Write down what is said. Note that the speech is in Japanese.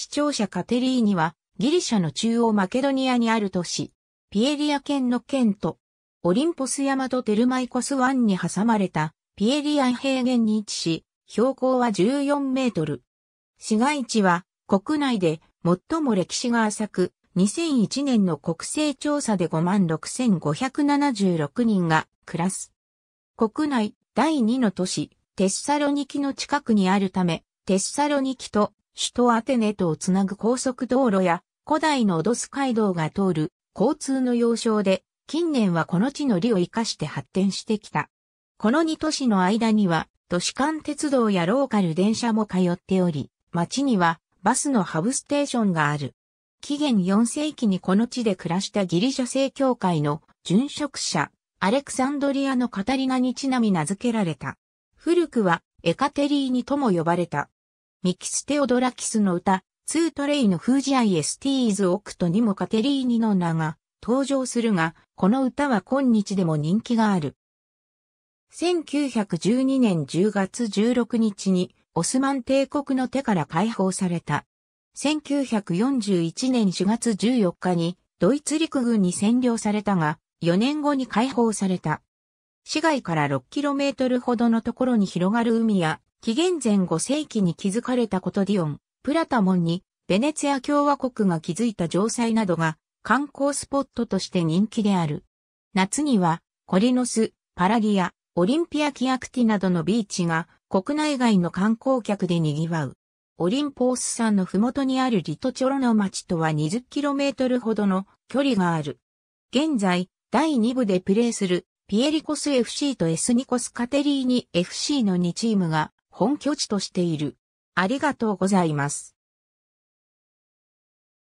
視聴者カテリーニは、ギリシャの中央マケドニアにある都市、ピエリア県の県都、オリンポス山とテルマイコス湾に挟まれたピエリア平原に位置し、標高は14メートル。市街地は国内で最も歴史が浅く、2001年の国勢調査で56,576人が暮らす。国内第2の都市、テッサロニキの近くにあるため、テッサロニキと首都アテネとをつなぐ高速道路や古代のオドス街道が通る交通の要衝で、近年はこの地の利を生かして発展してきた。この2都市の間には、都市間鉄道やローカル電車も通っており、町にはバスのハブステーションがある。紀元4世紀にこの地で暮らしたギリシャ正教会の殉職者、アレクサンドリアのカタリナにちなみ名付けられた。古くはエカテリーニとも呼ばれた。ミキステオドラキスの歌、ツートレイのフージアイエスティーズオクトにもカテリーニの名が登場するが、この歌は今日でも人気がある。1912年10月16日にオスマン帝国の手から解放された。1941年4月14日にドイツ陸軍に占領されたが、4年後に解放された。市街から6トルほどのところに広がる海や紀元前5世紀に築かれたコトディオン、プラタモンに、ベネツィア共和国が築いた城塞などが観光スポットとして人気である。夏には、コリノス、パラギア、オリンピアキアクティなどのビーチが国内外の観光客で賑わう。オリンポース山のふもとにあるリトチョロの町とは 20km ほどの距離がある。現在、第2部でプレーするピエリコス FC とエスニコスカテリーニ FC の2チームが本拠地としている。ありがとうございます。